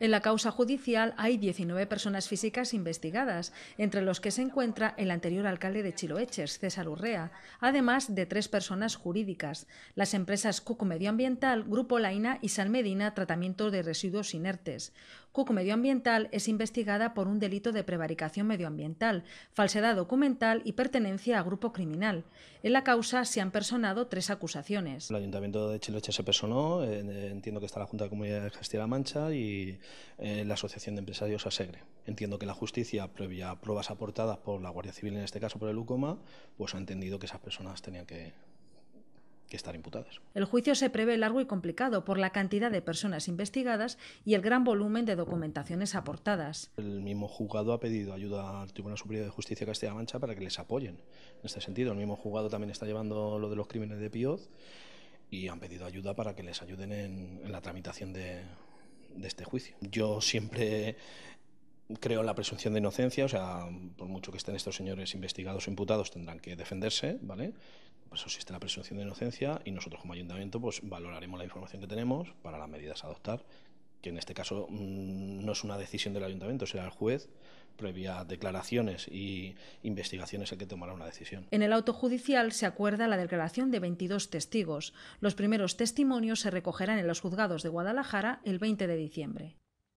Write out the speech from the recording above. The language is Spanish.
En la causa judicial hay 19 personas físicas investigadas, entre los que se encuentra el anterior alcalde de Chiloeches, César Urrea, además de tres personas jurídicas, las empresas CUC Medioambiental, Grupo Laina y San Medina Tratamiento de Residuos Inertes. CUC Medioambiental es investigada por un delito de prevaricación medioambiental, falsedad documental y pertenencia a grupo criminal. En la causa se han personado tres acusaciones. El ayuntamiento de Chiloeches se personó, entiendo que está la Junta de Comunidad de Castilla-La Mancha y eh, la Asociación de Empresarios ASEGRE. Entiendo que la justicia, previa pruebas aportadas por la Guardia Civil, en este caso por el UCOMA, pues ha entendido que esas personas tenían que, estar imputadas. El juicio se prevé largo y complicado por la cantidad de personas investigadas y el gran volumen de documentaciones aportadas. El mismo juzgado ha pedido ayuda al Tribunal Superior de Justicia de Castilla-La Mancha para que les apoyen en este sentido. El mismo juzgado también está llevando lo de los crímenes de Pioz y han pedido ayuda para que les ayuden en la tramitación de, de este juicio. Yo siempre creo en la presunción de inocencia, o sea, por mucho que estén estos señores investigados o imputados, tendrán que defenderse, ¿vale? Por pues eso existe la presunción de inocencia y nosotros como ayuntamiento pues valoraremos la información que tenemos para las medidas a adoptar, que en este caso mm, no es una decisión del ayuntamiento, será el juez previa declaraciones y investigaciones hay que tomará una decisión. En el auto judicial se acuerda la declaración de 22 testigos. Los primeros testimonios se recogerán en los juzgados de Guadalajara el 20 de diciembre.